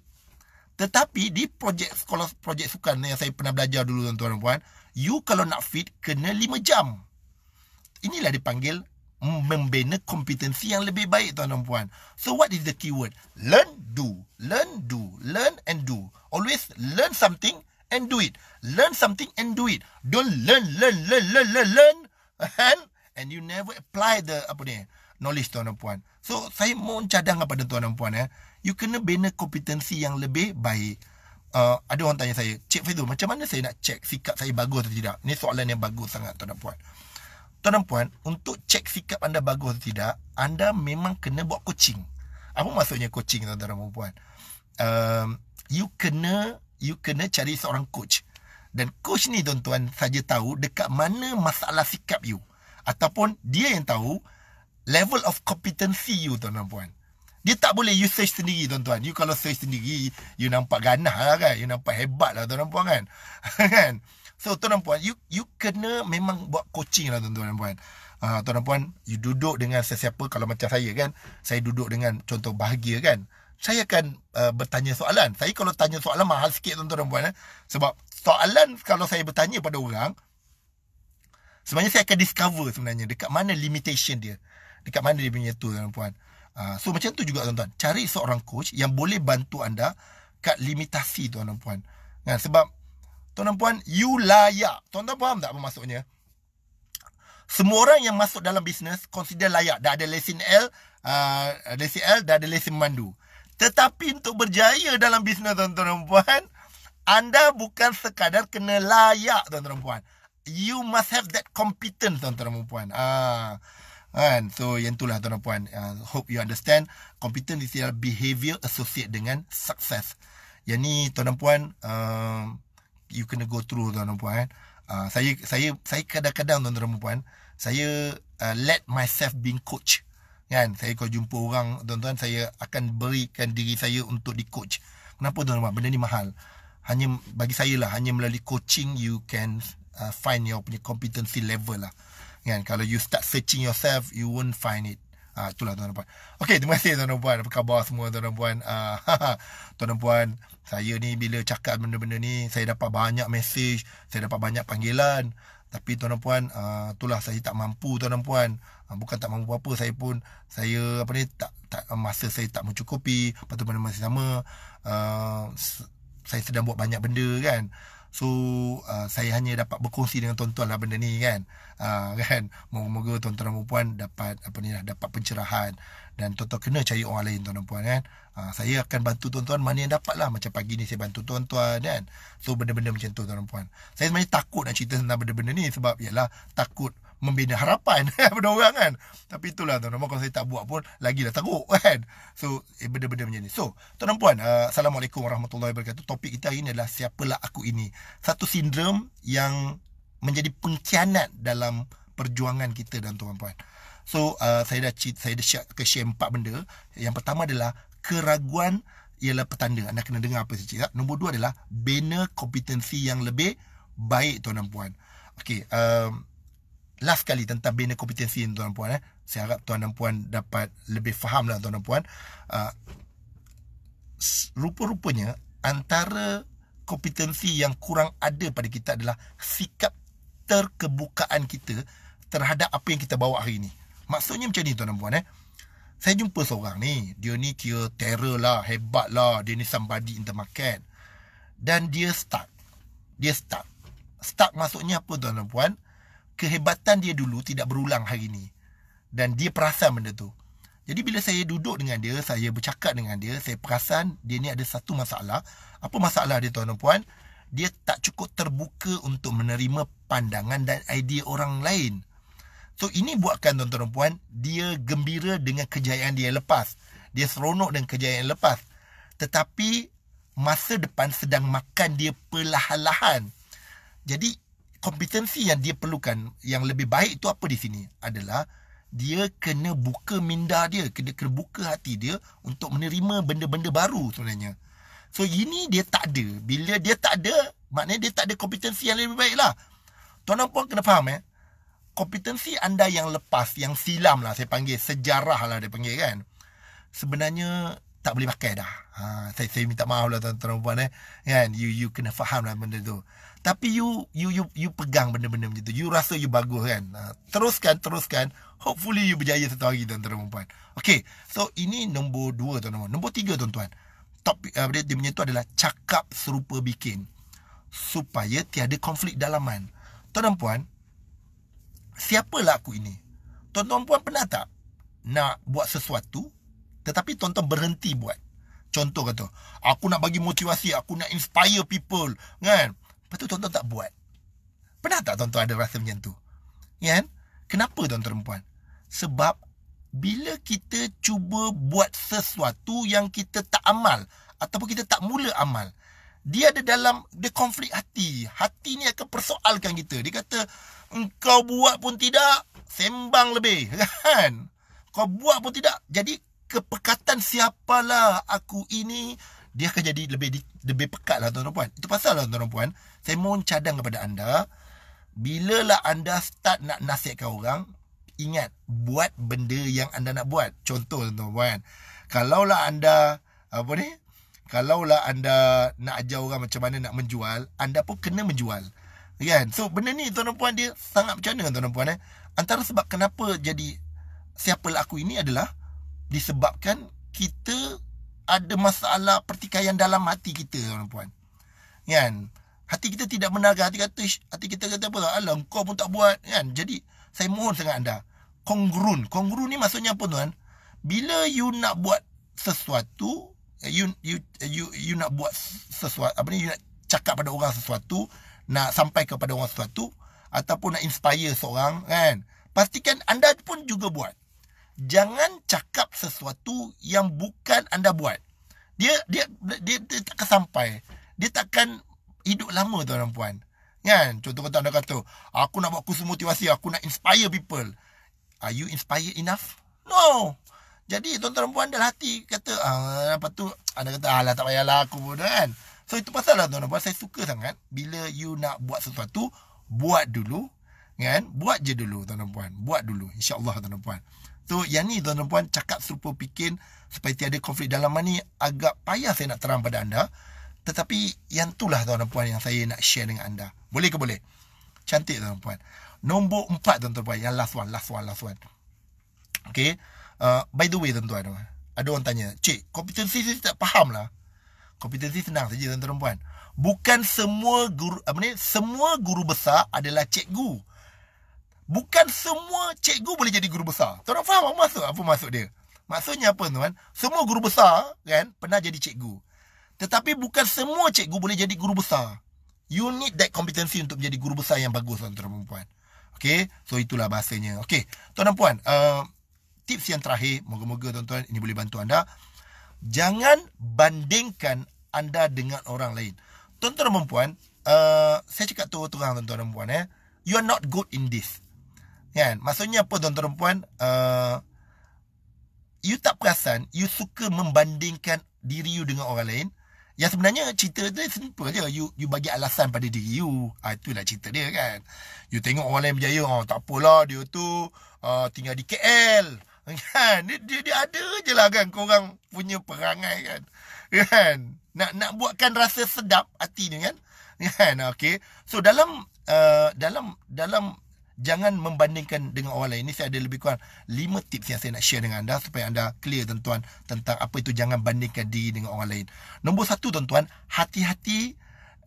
Tetapi di projek sekolah projek sukan yang saya pernah belajar dulu tuan-tuan dan puan, you kalau nak fit kena 5 jam. Inilah dipanggil membina kompetensi yang lebih baik tuan dan puan. So what is the keyword? Learn, do. Learn, do. Learn and do. Always learn something and do it. Learn something and do it. Don't learn, learn, learn, learn, learn, learn. And, and you never apply the apa ni knowledge tuan dan puan. So saya mohon cadangan pada tuan dan puan. Eh you kena bina kompetensi yang lebih baik. Uh, ada orang tanya saya, Cik Fizul, macam mana saya nak cek sikap saya bagus atau tidak? Ini soalan yang bagus sangat, tuan dan puan. Tuan dan puan, untuk cek sikap anda bagus atau tidak, anda memang kena buat coaching. Apa maksudnya coaching, tuan dan puan? Um, you kena you kena cari seorang coach. Dan coach ni, tuan-tuan, saja tahu dekat mana masalah sikap you. Ataupun dia yang tahu level of competency you, tuan dan puan. Dia tak boleh you search sendiri tuan-tuan. You kalau search sendiri, you nampak ganah lah kan. You nampak hebat lah tuan-tuan kan. kan? so tuan-tuan, you, you kena memang buat coaching lah tuan-tuan. Uh, tuan-tuan, you duduk dengan sesiapa kalau macam saya kan. Saya duduk dengan contoh bahagia kan. Saya akan uh, bertanya soalan. Saya kalau tanya soalan mahal sikit tuan-tuan puan. Eh? Sebab soalan kalau saya bertanya pada orang, sebenarnya saya akan discover sebenarnya dekat mana limitation dia. Dekat mana dia punya tu tuan-tuan. Puan. Ah, so macam tu juga tuan-tuan cari seorang coach yang boleh bantu anda kat limitasi tuan dan puan kan sebab tuan dan puan you layak tuan-tuan faham tak apa maksudnya semua orang yang masuk dalam bisnes consider layak dah ada lesen L uh, lesen L dah ada lesen mandu tetapi untuk berjaya dalam bisnes tuan-tuan dan puan anda bukan sekadar kena layak tuan-tuan dan puan you must have that competence tuan-tuan dan puan ah kan so yang itulah tuan puan uh, hope you understand competence is your behavior associate dengan success yang ni tuan dan puan uh, you kena go through tuan tuan puan kan? uh, saya saya saya kadang-kadang tuan tuan puan saya uh, let myself being coach kan saya kalau jumpa orang tuan-tuan saya akan berikan diri saya untuk di coach kenapa tuan puan benda ni mahal hanya bagi saya lah hanya melalui coaching you can uh, find your punya competency level lah kan kalau you start searching yourself you won't find it uh, itulah tuan puan okey terima kasih tuan puan apa khabar semua tuan puan ah uh, puan saya ni bila cakap benda-benda ni saya dapat banyak message saya dapat banyak panggilan tapi tuan puan uh, itulah saya tak mampu tuan puan uh, bukan tak mampu apa apa saya pun saya apa ni tak tak masa saya tak mencukupi patut benda masih sama uh, saya sedang buat banyak benda kan So uh, saya hanya dapat berkongsi dengan tuan-tuan lah benda ni kan. Uh, kan. Moga-moga tuan-tuan dan puan dapat apa ni lah dapat pencerahan dan tuan-tuan kena cari orang lain tuan-tuan dan puan kan. Uh, saya akan bantu tuan-tuan mana yang dapat lah macam pagi ni saya bantu tuan-tuan kan. So benda-benda macam tu tuan-tuan puan. Saya sebenarnya takut nak cerita tentang benda-benda ni sebab ialah takut membina harapan pada orang kan. Tapi itulah tuan kalau saya tak buat pun lagi dah teruk kan. So eh, benda-benda macam ni. So tuan dan uh, eh, assalamualaikum warahmatullahi wabarakatuh. Topik kita hari ini adalah siapalah aku ini. Satu sindrom yang menjadi pengkhianat dalam perjuangan kita dan tuan puan. So uh, saya dah cheat, saya dah share, share empat benda. Yang pertama adalah keraguan ialah petanda. Anda kena dengar apa saya cakap. Nombor dua adalah bina kompetensi yang lebih baik tuan dan Okay, um, eh, last kali tentang bina kompetensi ni tuan dan puan eh. Saya harap tuan dan puan dapat lebih faham lah tuan dan puan. Uh, ah, rupa-rupanya antara kompetensi yang kurang ada pada kita adalah sikap terkebukaan kita terhadap apa yang kita bawa hari ni. Maksudnya macam ni tuan dan puan eh. Saya jumpa seorang ni, dia ni kira terror lah, hebat lah, dia ni somebody in the market. Dan dia stuck, dia stuck, stuck maksudnya apa tuan dan puan? kehebatan dia dulu tidak berulang hari ini. Dan dia perasan benda tu. Jadi bila saya duduk dengan dia, saya bercakap dengan dia, saya perasan dia ni ada satu masalah. Apa masalah dia tuan dan puan? Dia tak cukup terbuka untuk menerima pandangan dan idea orang lain. So ini buatkan tuan-tuan dan puan, dia gembira dengan kejayaan dia lepas. Dia seronok dengan kejayaan lepas. Tetapi masa depan sedang makan dia perlahan-lahan. Jadi kompetensi yang dia perlukan yang lebih baik itu apa di sini adalah dia kena buka minda dia kena kena buka hati dia untuk menerima benda-benda baru sebenarnya so ini dia tak ada bila dia tak ada maknanya dia tak ada kompetensi yang lebih baik lah tuan dan puan kena faham eh kompetensi anda yang lepas yang silam lah saya panggil sejarah lah dia panggil kan sebenarnya tak boleh pakai dah ha, saya, saya minta maaf lah tuan-tuan dan puan eh kan you, you kena faham lah benda tu tapi you you you you pegang benda-benda macam tu. You rasa you bagus kan. Uh, teruskan teruskan. Hopefully you berjaya satu hari tuan-tuan dan puan. Okay. So ini nombor dua tuan-tuan. Nombor tiga tuan-tuan. Top uh, dia, dia punya tu adalah cakap serupa bikin. Supaya tiada konflik dalaman. Tuan dan puan. Siapalah aku ini? Tuan-tuan puan pernah tak nak buat sesuatu tetapi tuan-tuan berhenti buat? Contoh kata, aku nak bagi motivasi, aku nak inspire people, kan? Lepas tu tuan-tuan tak buat. Pernah tak tuan-tuan ada rasa macam tu? Ya kan? Kenapa tuan-tuan perempuan? Sebab bila kita cuba buat sesuatu yang kita tak amal ataupun kita tak mula amal, dia ada dalam the konflik hati. Hati ni akan persoalkan kita. Dia kata, engkau buat pun tidak, sembang lebih. Kan? Kau buat pun tidak. Jadi, kepekatan siapalah aku ini, dia akan jadi lebih lebih pekat lah tuan-tuan puan. Itu pasal lah tuan-tuan puan saya mohon cadang kepada anda bila lah anda start nak nasihatkan orang ingat buat benda yang anda nak buat contoh tuan-tuan kalaulah anda apa ni kalaulah anda nak ajar orang macam mana nak menjual anda pun kena menjual kan so benda ni tuan-tuan dia sangat macam mana tuan-tuan eh antara sebab kenapa jadi siapa aku ini adalah disebabkan kita ada masalah pertikaian dalam hati kita tuan-tuan kan Hati kita tidak menarga hati kata hati kita kata apa? Allah kau pun tak buat kan. Jadi saya mohon sangat anda kongrun. Kongrun ni maksudnya apa tuan? Bila you nak buat sesuatu eh, you you eh, you, you nak buat sesuatu apa ni you nak cakap pada orang sesuatu, nak sampai kepada orang sesuatu ataupun nak inspire seorang kan. Pastikan anda pun juga buat. Jangan cakap sesuatu yang bukan anda buat. Dia dia dia, dia, dia tak akan sampai. Dia takkan hidup lama tu, dan puan. Kan? Contoh kata anda kata, aku nak buat kursus motivasi, aku nak inspire people. Are you inspire enough? No. Jadi tuan dan puan dalam hati kata, ah, apa tu, anda kata, alah tak payahlah aku pun kan. So itu pasal lah tuan dan saya suka sangat bila you nak buat sesuatu, buat dulu. Kan? Buat je dulu tuan dan puan. Buat dulu. InsyaAllah tuan dan puan. So yang ni tuan dan puan cakap serupa pikir supaya tiada konflik dalam ni agak payah saya nak terang pada anda. Tetapi yang itulah tuan dan puan yang saya nak share dengan anda. Boleh ke boleh? Cantik tuan dan puan. Nombor empat tuan dan puan. Yang last one, last one, last one. Okay. Uh, by the way tuan tuan. Ada orang tanya. Cik, kompetensi saya tak faham lah. Kompetensi senang saja tuan dan puan. Bukan semua guru, apa ni? Semua guru besar adalah cikgu. Bukan semua cikgu boleh jadi guru besar. Tuan dan faham apa maksud? Apa maksud dia? Maksudnya apa tuan? Semua guru besar kan pernah jadi cikgu. Tetapi bukan semua cikgu boleh jadi guru besar. You need that competency untuk menjadi guru besar yang bagus tuan dan puan. Okay, so itulah bahasanya. Okay, tuan dan puan, uh, tips yang terakhir, moga-moga tuan-tuan ini boleh bantu anda. Jangan bandingkan anda dengan orang lain. Tuan-tuan dan puan, uh, saya cakap tu terang tuan-tuan dan puan, eh. you are not good in this. Kan? Maksudnya apa tuan-tuan dan puan, uh, you tak perasan, you suka membandingkan diri you dengan orang lain, yang sebenarnya cerita dia simple je. You, you bagi alasan pada diri you. Ha, ah, itulah cerita dia kan. You tengok orang lain berjaya. Oh, tak apalah dia tu uh, tinggal di KL. Kan? Dia, dia, dia ada je lah kan korang punya perangai kan. Kan? Nak nak buatkan rasa sedap hati ni kan. Kan? Okay. So dalam uh, dalam dalam jangan membandingkan dengan orang lain. Ini saya ada lebih kurang 5 tips yang saya nak share dengan anda supaya anda clear tuan-tuan tentang apa itu jangan bandingkan diri dengan orang lain. Nombor satu tuan-tuan, hati-hati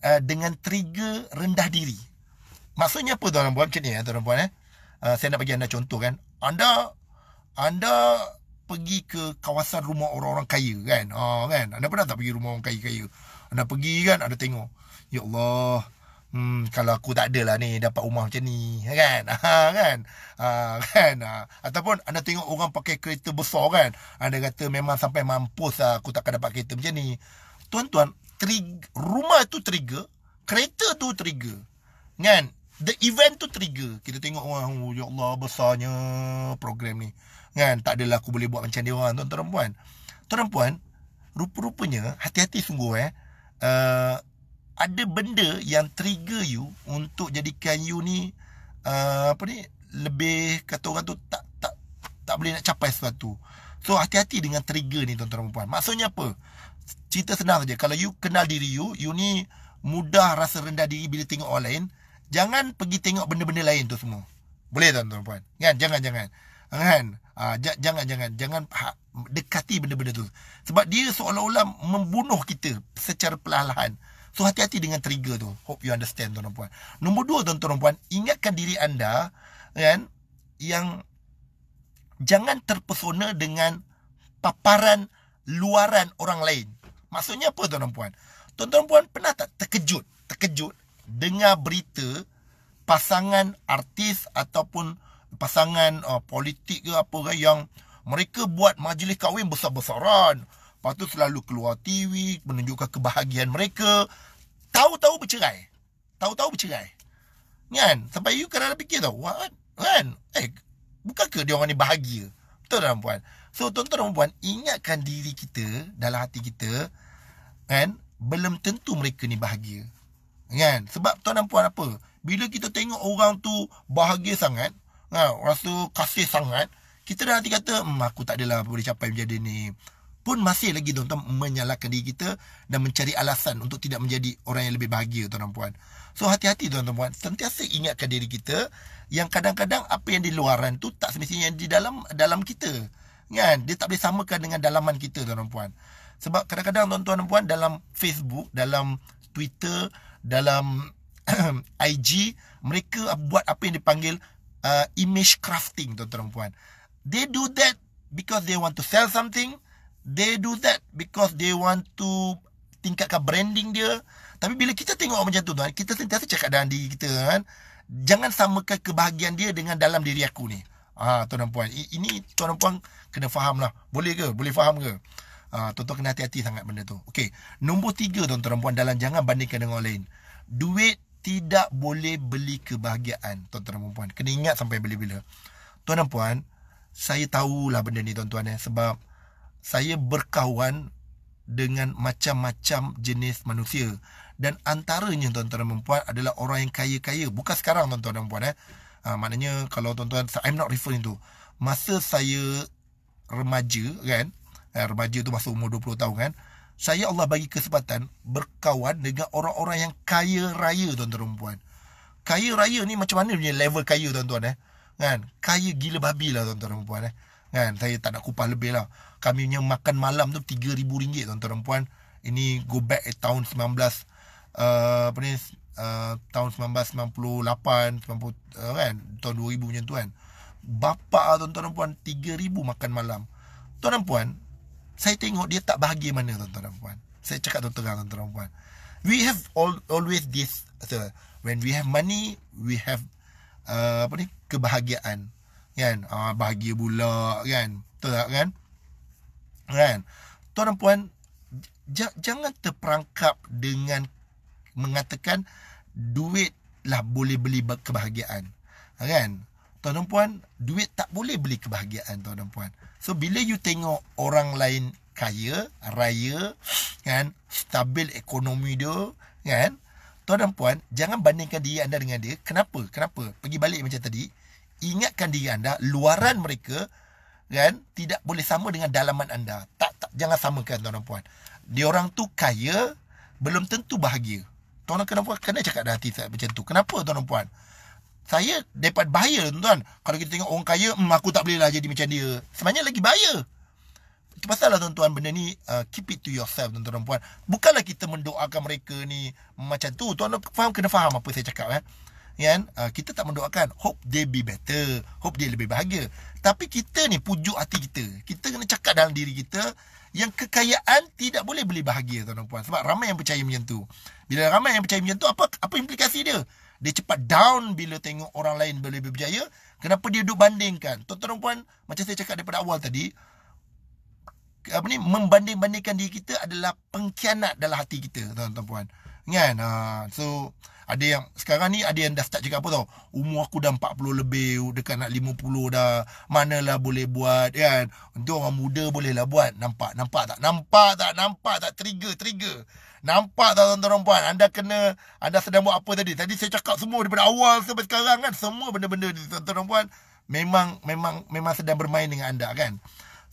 uh, dengan trigger rendah diri. Maksudnya apa tuan-tuan buat macam ni ya tuan-tuan eh? Uh, saya nak bagi anda contoh kan. Anda anda pergi ke kawasan rumah orang-orang kaya kan. oh, kan. Anda pernah tak pergi rumah orang kaya-kaya? Anda pergi kan, anda tengok. Ya Allah, hmm, kalau aku tak ada lah ni dapat rumah macam ni ha, kan ha, kan ha, kan ha. ataupun anda tengok orang pakai kereta besar kan anda kata memang sampai mampus lah aku takkan dapat kereta macam ni tuan-tuan rumah tu trigger kereta tu trigger kan the event tu trigger kita tengok orang oh, ya Allah besarnya program ni kan tak adalah aku boleh buat macam dia orang tuan-tuan puan tuan-tuan rupa-rupanya hati-hati sungguh eh uh, ada benda yang trigger you untuk jadikan you ni uh, apa ni lebih kata orang tu tak tak tak boleh nak capai sesuatu. So hati-hati dengan trigger ni tuan-tuan dan puan. Maksudnya apa? Cerita senang saja. Kalau you kenal diri you, you ni mudah rasa rendah diri bila tengok orang lain, jangan pergi tengok benda-benda lain tu semua. Boleh tuan-tuan dan puan. Kan? Jangan jangan. Kan? Uh, ah, j- jangan jangan jangan ha, dekati benda-benda tu. Sebab dia seolah-olah membunuh kita secara perlahan-lahan. So hati-hati dengan trigger tu. Hope you understand tuan-tuan puan. Nombor dua tuan-tuan puan, ingatkan diri anda kan yang jangan terpesona dengan paparan luaran orang lain. Maksudnya apa tuan-tuan puan? Tuan-tuan puan pernah tak terkejut? Terkejut dengar berita pasangan artis ataupun pasangan uh, politik ke apa ke yang mereka buat majlis kahwin besar-besaran. Lepas tu selalu keluar TV, menunjukkan kebahagiaan mereka. Tahu-tahu bercerai. Tahu-tahu bercerai. Kan? Sampai you kadang fikir tau, what? Kan? Eh, bukankah dia orang ni bahagia? Betul tak, perempuan? So, tuan-tuan dan perempuan, ingatkan diri kita dalam hati kita, kan? Belum tentu mereka ni bahagia. Kan? Sebab tuan dan perempuan apa? Bila kita tengok orang tu bahagia sangat, kan? Rasa kasih sangat, kita dalam hati kata, hmm, aku tak adalah boleh capai menjadi ni pun masih lagi tuan-tuan menyalahkan diri kita dan mencari alasan untuk tidak menjadi orang yang lebih bahagia tuan dan puan. So hati-hati tuan dan puan, sentiasa ingatkan diri kita yang kadang-kadang apa yang di luaran tu tak semestinya yang di dalam dalam kita. Kan? Dia tak boleh samakan dengan dalaman kita tuan dan puan. Sebab kadang-kadang tuan-tuan dan puan dalam Facebook, dalam Twitter, dalam IG, mereka buat apa yang dipanggil uh, image crafting tuan-tuan dan puan. They do that because they want to sell something. They do that because they want to tingkatkan branding dia. Tapi bila kita tengok orang macam tu tuan, kita sentiasa cakap dalam diri kita kan, jangan samakan kebahagiaan dia dengan dalam diri aku ni. Ah ha, tuan dan puan, ini tuan dan puan kena faham lah. Boleh ke? Boleh faham ke? Ah ha, tuan-tuan kena hati-hati sangat benda tu. Okey, nombor tiga tuan-tuan dan puan dalam jangan bandingkan dengan orang lain. Duit tidak boleh beli kebahagiaan tuan-tuan dan puan. Kena ingat sampai bila-bila. Tuan dan puan, saya tahulah benda ni tuan-tuan eh sebab saya berkawan dengan macam-macam jenis manusia dan antaranya tuan-tuan dan puan adalah orang yang kaya-kaya bukan sekarang tuan-tuan dan puan eh ha, maknanya kalau tuan-tuan I'm not referring to masa saya remaja kan eh, remaja tu masa umur 20 tahun kan saya Allah bagi kesempatan berkawan dengan orang-orang yang kaya raya tuan-tuan dan puan kaya raya ni macam mana punya level kaya tuan-tuan eh kan kaya gila babi lah tuan-tuan dan puan eh kan saya tak nak kupas lebih lah kami punya makan malam tu RM3,000 tuan-tuan dan puan. Ini go back at tahun 19... Uh, eh, apa ni? Uh, tahun 1998, 90, uh, kan? Tahun 2000 macam tu kan? Bapak lah tuan-tuan dan puan, RM3,000 makan malam. Tuan dan puan, saya tengok dia tak bahagia mana tuan-tuan dan puan. Saya cakap tuan-tuan terang tuan-tuan dan puan. We have all, always this, sir. When we have money, we have uh, apa ni? kebahagiaan. Kan? Uh, bahagia pula kan? Betul tak kan? Kan? Tuan dan puan, jangan terperangkap dengan mengatakan duit lah boleh beli kebahagiaan. Kan? Tuan dan puan, duit tak boleh beli kebahagiaan, tuan dan puan. So, bila you tengok orang lain kaya, raya, kan, stabil ekonomi dia, kan, tuan dan puan, jangan bandingkan diri anda dengan dia. Kenapa? Kenapa? Pergi balik macam tadi, ingatkan diri anda, luaran mereka, kan tidak boleh sama dengan dalaman anda tak, tak jangan samakan tuan dan puan dia orang tu kaya belum tentu bahagia tuan dan puan kena cakap dah hati saya macam tu kenapa tuan dan puan saya dapat bahaya tuan, -tuan. kalau kita tengok orang kaya hmm, aku tak boleh lah jadi macam dia sebenarnya lagi bahaya itu pasal lah tuan-tuan benda ni uh, keep it to yourself tuan-tuan puan bukanlah kita mendoakan mereka ni macam tu tuan-tuan faham kena faham apa saya cakap eh? kan uh, kita tak mendoakan hope they be better hope dia lebih bahagia tapi kita ni pujuk hati kita kita kena cakap dalam diri kita yang kekayaan tidak boleh beli bahagia tuan puan sebab ramai yang percaya macam tu bila ramai yang percaya macam tu apa apa implikasi dia dia cepat down bila tengok orang lain lebih berjaya kenapa dia duduk bandingkan tuan puan macam saya cakap daripada awal tadi apa ni membanding-bandingkan diri kita adalah pengkhianat dalam hati kita tuan-tuan puan kan uh, so ada yang sekarang ni ada yang dah start cakap apa tau. Umur aku dah 40 lebih, dekat nak 50 dah. Manalah boleh buat kan. Untuk orang muda boleh lah buat. Nampak, nampak tak? Nampak tak? Nampak tak? Trigger, trigger. Nampak tak tuan-tuan dan puan? Anda kena, anda sedang buat apa tadi? Tadi saya cakap semua daripada awal sampai sekarang kan. Semua benda-benda ni tuan-tuan dan puan. Memang, memang, memang sedang bermain dengan anda kan.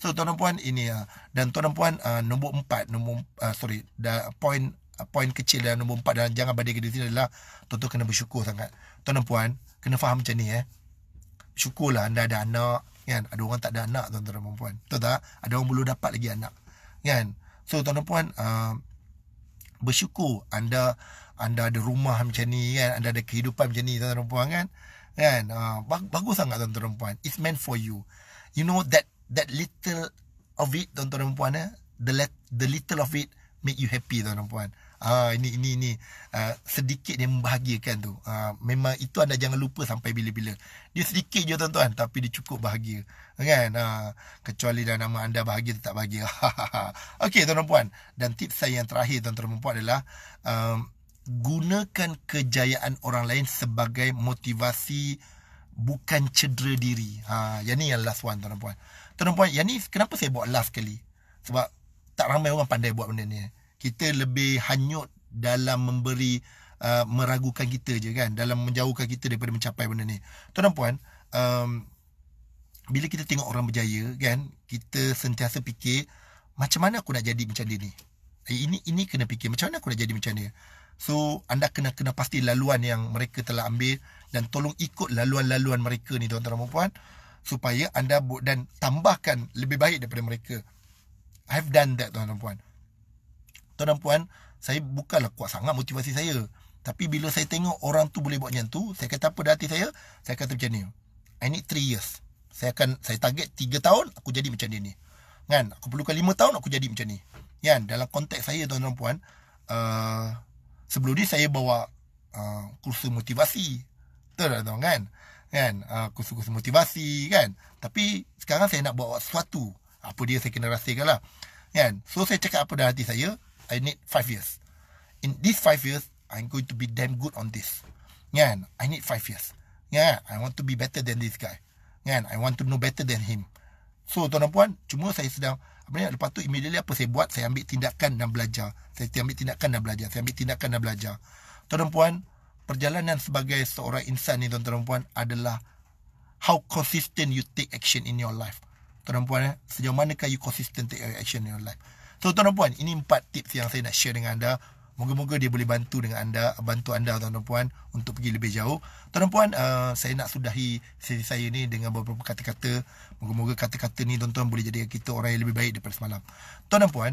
So tuan-tuan puan ini ya. Dan tuan-tuan puan ah, nombor empat. Nombor, uh, sorry. Da, point Uh, poin kecil dalam nombor empat dan jangan bandingkan diri sendiri adalah tuan-tuan kena bersyukur sangat. Tuan dan puan, kena faham macam ni eh. Syukurlah anda ada anak, kan? Ada orang tak ada anak, tuan-tuan dan puan-puan. tak? Ada orang belum dapat lagi anak. Kan? So, tuan dan puan, uh, bersyukur anda anda ada rumah macam ni, kan? Anda ada kehidupan macam ni, tuan-tuan dan puan, kan? Kan? Uh, bagus sangat, tuan-tuan dan puan. It's meant for you. You know that that little of it, tuan-tuan dan puan, eh? The, let, the little of it make you happy, tuan-tuan dan puan. Ah ini ini ini uh, sedikit yang membahagiakan tu. uh, memang itu anda jangan lupa sampai bila-bila. Dia sedikit je tuan-tuan tapi dia cukup bahagia. Kan? Uh, kecuali dalam nama anda bahagia atau tak bahagia. Okey tuan dan puan dan tips saya yang terakhir tuan-tuan dan puan adalah um, gunakan kejayaan orang lain sebagai motivasi bukan cedera diri. Ha uh, yang ni yang last one tuan dan puan. Tuan dan puan, yang ni kenapa saya buat last kali? Sebab tak ramai orang pandai buat benda ni kita lebih hanyut dalam memberi uh, meragukan kita je kan dalam menjauhkan kita daripada mencapai benda ni tuan dan puan um, bila kita tengok orang berjaya kan kita sentiasa fikir macam mana aku nak jadi macam dia ni eh, ini ini kena fikir macam mana aku nak jadi macam dia so anda kena kena pasti laluan yang mereka telah ambil dan tolong ikut laluan-laluan mereka ni tuan-tuan dan puan supaya anda bu- dan tambahkan lebih baik daripada mereka I've done that tuan-tuan dan puan Tuan dan puan, saya bukanlah kuat sangat motivasi saya. Tapi bila saya tengok orang tu boleh buat macam tu, saya kata apa dah hati saya? Saya kata macam ni. I need 3 years. Saya akan saya target 3 tahun aku jadi macam dia ni. Kan? Aku perlukan 5 tahun aku jadi macam ni. Kan? Dalam konteks saya tuan dan puan, uh, sebelum ni saya bawa uh, kursus motivasi. Betul tak tuan kan? Kan? Uh, kursus-kursus motivasi kan? Tapi sekarang saya nak bawa sesuatu. Apa dia saya kena rasakan lah. Kan? So saya cakap apa dah hati saya, I need five years. In this five years, I'm going to be damn good on this. Yeah, I need five years. Yeah, I want to be better than this guy. Yeah, I want to know better than him. So, tuan dan puan, cuma saya sedang, apa ni, lepas tu immediately apa saya buat, saya ambil tindakan dan belajar. Saya ambil tindakan dan belajar. Saya ambil tindakan dan belajar. Tuan dan puan, perjalanan sebagai seorang insan ni, tuan dan puan, adalah how consistent you take action in your life. Tuan dan puan, eh, sejauh manakah you consistent take action in your life. So tuan dan puan, ini empat tips yang saya nak share dengan anda. Moga-moga dia boleh bantu dengan anda, bantu anda tuan dan puan untuk pergi lebih jauh. Tuan dan puan, uh, saya nak sudahi sesi saya ni dengan beberapa kata-kata. Moga-moga kata-kata ni tuan tuan boleh jadikan kita orang yang lebih baik daripada semalam. Tuan dan puan,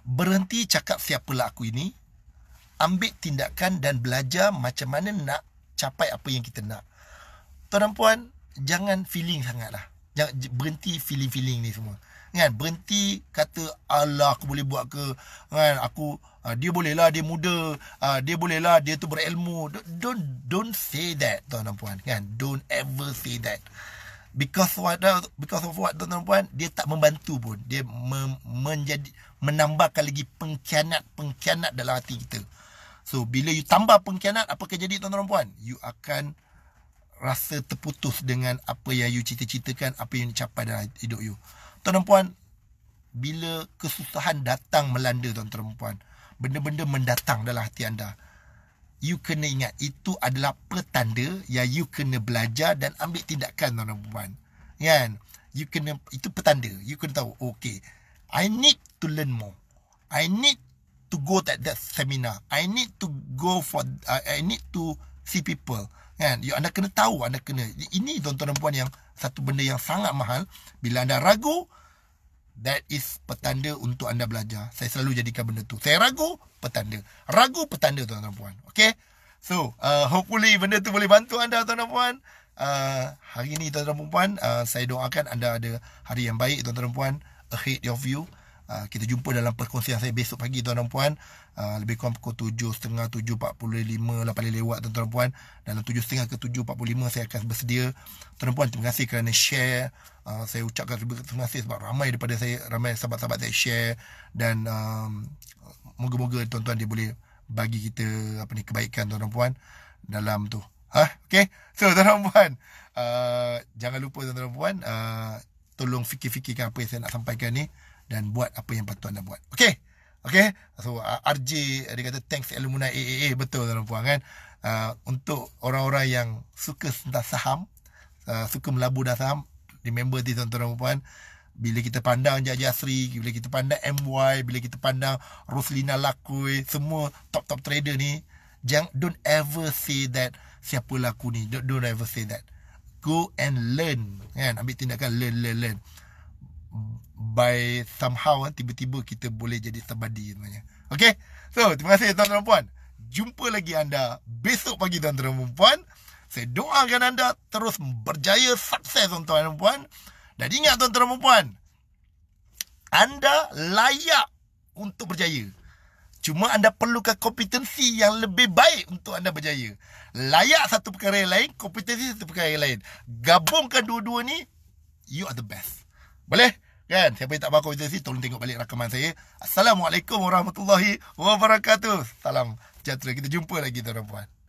berhenti cakap siapa lah aku ini. Ambil tindakan dan belajar macam mana nak capai apa yang kita nak. Tuan dan puan, jangan feeling sangatlah. Jangan berhenti feeling-feeling ni semua kan berhenti kata Allah aku boleh buat ke kan aku uh, dia boleh lah dia muda uh, dia boleh lah dia tu berilmu don't, don't don't say that tuan dan puan kan don't ever say that because what uh, because of what tuan dan puan dia tak membantu pun dia mem- menjadi menambahkan lagi pengkhianat-pengkhianat dalam hati kita so bila you tambah pengkhianat apa akan jadi tuan dan puan you akan rasa terputus dengan apa yang you cita-citakan apa yang you capai dalam hidup you Tuan dan puan, bila kesusahan datang melanda tuan dan puan, benda-benda mendatang dalam hati anda. You kena ingat itu adalah petanda yang you kena belajar dan ambil tindakan tuan dan puan. Kan? You kena itu petanda. You kena tahu, okay. I need to learn more. I need to go that that seminar. I need to go for uh, I need to see people. Kan? You anda kena tahu, anda kena. Ini tuan-tuan dan puan yang satu benda yang sangat mahal. Bila anda ragu, that is petanda untuk anda belajar. Saya selalu jadikan benda tu. Saya ragu, petanda. Ragu, petanda tuan-tuan dan puan. Okay? So, uh, hopefully benda tu boleh bantu anda tuan-tuan dan puan. Uh, hari ni tuan-tuan dan puan, uh, saya doakan anda ada hari yang baik tuan-tuan dan puan. Ahead of you. Ah, kita jumpa dalam perkongsian saya besok pagi tuan-tuan puan uh, lebih kurang pukul 7.30 7.45 lah paling lewat tuan-tuan puan dalam 7.30 ke 7.45 saya akan bersedia tuan-tuan puan terima kasih kerana share uh, saya ucapkan terima kasih sebab ramai daripada saya ramai sahabat-sahabat saya share dan um, moga-moga tuan-tuan dia boleh bagi kita apa ni kebaikan tuan-tuan puan dalam tu ha okey so tuan-tuan puan uh, jangan lupa tuan-tuan puan uh, tolong fikir-fikirkan apa yang saya nak sampaikan ni dan buat apa yang patut anda buat. Okey. Okey. So RJ dia kata thanks alumni AAA betul tuan puan kan. Uh, untuk orang-orang yang suka sentas saham, uh, suka melabur dah saham, remember this tuan-tuan dan puan bila kita pandang Jaja Asri, bila kita pandang MY, bila kita pandang Roslina Lakui, semua top-top trader ni, jangan don't ever say that siapa laku ni. Don't, don't ever say that. Go and learn. Kan? Ambil tindakan learn, learn, learn by somehow eh, tiba-tiba kita boleh jadi somebody sebenarnya. Okay? So, terima kasih tuan-tuan dan puan. Jumpa lagi anda besok pagi tuan-tuan dan puan. Saya doakan anda terus berjaya, sukses tuan-tuan dan puan. Dan ingat tuan-tuan dan puan, anda layak untuk berjaya. Cuma anda perlukan kompetensi yang lebih baik untuk anda berjaya. Layak satu perkara yang lain, kompetensi satu perkara yang lain. Gabungkan dua-dua ni, you are the best. Boleh? Kan? Siapa yang tak bakal kita sini, tolong tengok balik rakaman saya. Assalamualaikum warahmatullahi wabarakatuh. Salam sejahtera. Kita jumpa lagi tuan-tuan.